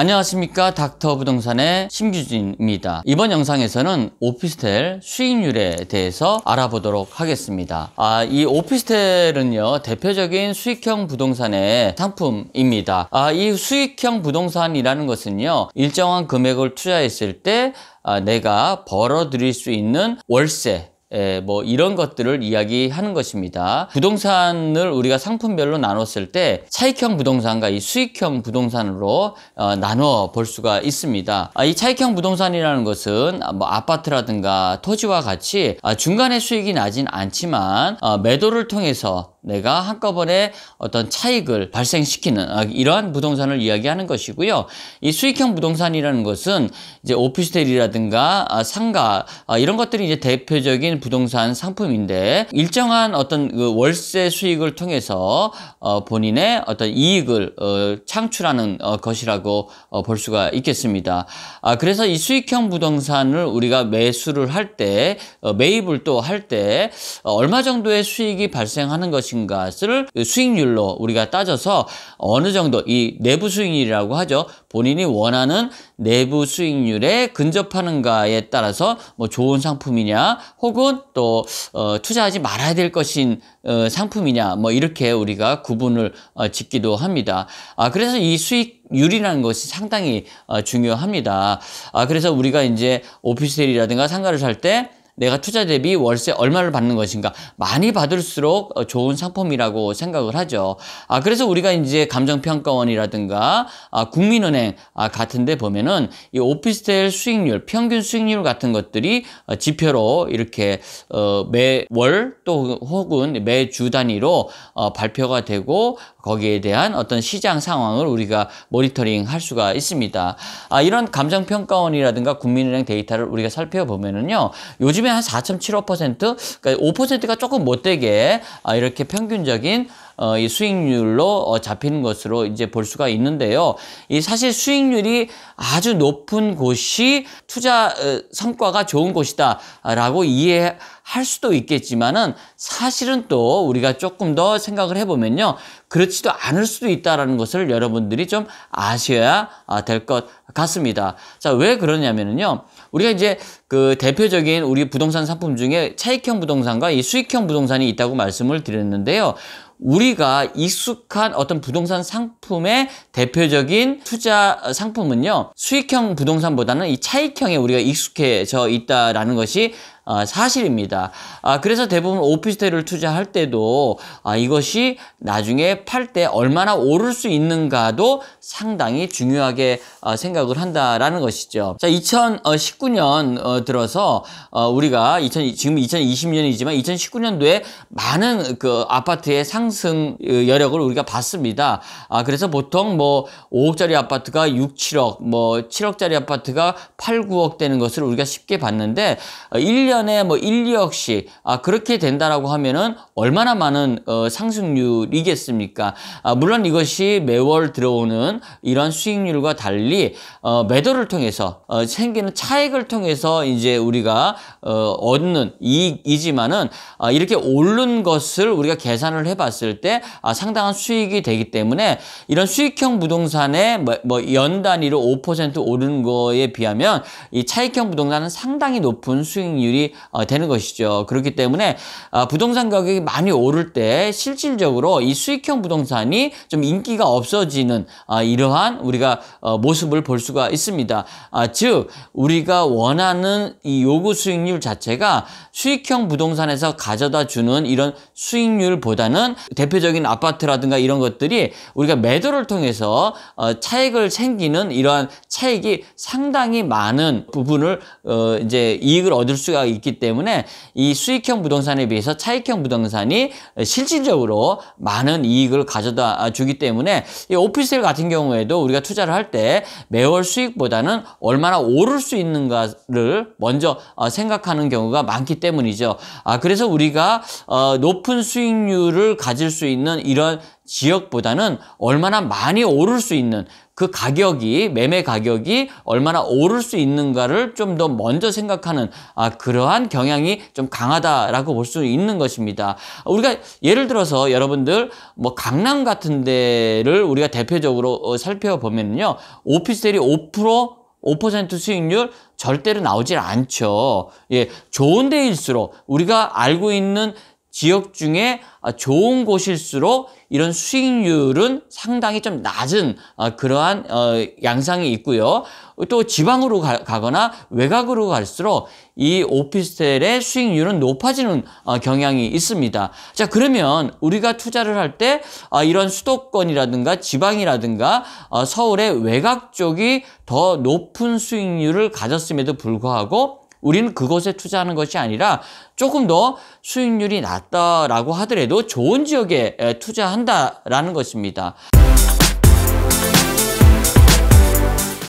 안녕하십니까 닥터 부동산의 심규진입니다 이번 영상에서는 오피스텔 수익률에 대해서 알아보도록 하겠습니다 아, 이 오피스텔은요 대표적인 수익형 부동산의 상품입니다 아, 이 수익형 부동산이라는 것은요 일정한 금액을 투자했을 때 아, 내가 벌어들일 수 있는 월세 에, 예, 뭐 이런 것들을 이야기하는 것입니다. 부동산을 우리가 상품별로 나눴을 때 차익형 부동산과 이 수익형 부동산으로 어, 나눠 볼 수가 있습니다. 아, 이 차익형 부동산이라는 것은 아, 뭐 아파트라든가 토지와 같이 아, 중간에 수익이 나진 않지만 아, 매도를 통해서 내가 한꺼번에 어떤 차익을 발생시키는 아, 이러한 부동산을 이야기하는 것이고요. 이 수익형 부동산이라는 것은 이제 오피스텔이라든가 아, 상가 아, 이런 것들이 이제 대표적인 부동산 상품인데 일정한 어떤 그 월세 수익을 통해서 어, 본인의 어떤 이익을 어, 창출하는 어, 것이라고 볼 수가 있겠습니다. 그래서 이 수익형 부동산을 우리가 매수를 할 때 매입을 또 할 때 얼마 정도의 수익이 발생하는 것이 것인가를 수익률로 우리가 따져서 어느 정도 이 내부 수익률이라고 하죠. 본인이 원하는 내부 수익률에 근접하는가에 따라서 뭐 좋은 상품이냐 혹은 또 어, 투자하지 말아야 될 것인 어, 상품이냐 뭐 이렇게 우리가 구분을 어, 짓기도 합니다. 아 그래서 이 수익률이라는 것이 상당히 어, 중요합니다. 아 그래서 우리가 이제 오피스텔이라든가 상가를 살때 내가 투자 대비 월세 얼마를 받는 것인가 많이 받을수록 어, 좋은 상품이라고 생각을 하죠. 아 그래서 우리가 이제 감정평가원이라든가 아, 국민은행 아, 같은데 보면은 이 오피스텔 수익률 평균 수익률 같은 것들이 어, 지표로 이렇게 어, 매월 또 혹은 매주 단위로 어, 발표가 되고 거기에 대한 어떤 시장 상황을 우리가 모니터링 할 수가 있습니다. 아, 이런 감정평가원이라든가 국민은행 데이터를 우리가 살펴보면은요. 요즘에 한4.75% 그러니까 5%가 조금 못 되게 아, 이렇게 평균적인 어, 이 수익률로 어, 잡히는 것으로 이제 볼 수가 있는데요. 이 사실 수익률이 아주 높은 곳이 투자 어, 성과가 좋은 곳이다라고 이해. 할 수도 있겠지만은 사실은 또 우리가 조금 더 생각을 해보면요. 그렇지도 않을 수도 있다라는 것을 여러분들이 좀 아셔야 아, 될것 같습니다. 자, 왜 그러냐면은요. 우리가 이제 그 대표적인 우리 부동산 상품 중에 차익형 부동산과 이 수익형 부동산이 있다고 말씀을 드렸는데요. 우리가 익숙한 어떤 부동산 상품의 대표적인 투자 상품은요 수익형 부동산보다는 이 차익형에 우리가 익숙해져 있다라는 것이 아, 사실입니다. 아, 그래서 대부분 오피스텔을 투자할 때도 아, 이것이 나중에 팔 때 얼마나 오를 수 있는가도 상당히 중요하게 생각을 한다라는 것이죠. 자, 2019년 어, 들어서 어, 우리가 2000, 지금 2020년이지만 2019년도에 많은 그 아파트의 상승 어, 여력을 우리가 봤습니다. 그래서 보통 뭐 5억짜리 아파트가 6, 7억, 뭐 7억짜리 아파트가 8, 9억 되는 것을 우리가 쉽게 봤는데 1년 일년에뭐 1, 2억씩 아, 그렇게 된다라고 하면은 얼마나 많은 어, 상승률이겠습니까? 아, 물론 이것이 매월 들어오는 이런 수익률과 달리 어, 매도를 통해서 어, 생기는 차익을 통해서 이제 우리가 어, 얻는 이익이지만은 아, 이렇게 오른 것을 우리가 계산을 해봤을 때 아, 상당한 수익이 되기 때문에 이런 수익형 부동산의 뭐, 뭐연 단위로 5%오른 거에 비하면 이 차익형 부동산은 상당히 높은 수익률이 일이 어, 되는 것이죠. 그렇기 때문에 어, 부동산 가격이 많이 오를 때 실질적으로 이 수익형 부동산이 좀 인기가 없어지는 어, 이러한 우리가 모습을 볼 수가 있습니다. 아, 즉 우리가 원하는 이 요구 수익률 자체가 수익형 부동산에서 가져다 주는 이런 수익률보다는 대표적인 아파트라든가 이런 것들이 우리가 매도를 통해서 차익을 생기는 이러한 차익이 상당히 많은 부분을 이제 이익을 얻을 수가 있기 때문에 이 수익형 부동산에 비해서 차익형 부동산이 실질적으로 많은 이익을 가져다 주기 때문에 이 오피스텔 같은 경우에도 우리가 투자를 할 때 매월 수익보다는 얼마나 오를 수 있는가를 먼저 어, 생각하는 경우가 많기 때문이죠. 아 그래서 우리가 어, 높은 수익률을 가질 수 있는 이런 지역보다는 얼마나 많이 오를 수 있는 그 가격이 매매 가격이 얼마나 오를 수 있는가를 좀 더 먼저 생각하는 아, 그러한 경향이 좀 강하다라고 볼 수 있는 것입니다. 우리가 예를 들어서 여러분들 뭐 강남 같은 데를 우리가 대표적으로 어, 살펴보면요. 오피스텔이 5% 5% 수익률 절대로 나오질 않죠. 예, 좋은 데일수록 우리가 알고 있는 지역 중에 아, 좋은 곳일수록 이런 수익률은 상당히 좀 낮은 아, 그러한 어, 양상이 있고요. 또 지방으로 가거나 외곽으로 갈수록 이 오피스텔의 수익률은 높아지는 어, 경향이 있습니다. 자 그러면 우리가 투자를 할때 아, 이런 수도권이라든가 지방이라든가 어, 서울의 외곽 쪽이 더 높은 수익률을 가졌음에도 불구하고 우리는 그것에 투자하는 것이 아니라 조금 더 수익률이 낮다라고 하더라도 좋은 지역에 투자한다라는 것입니다.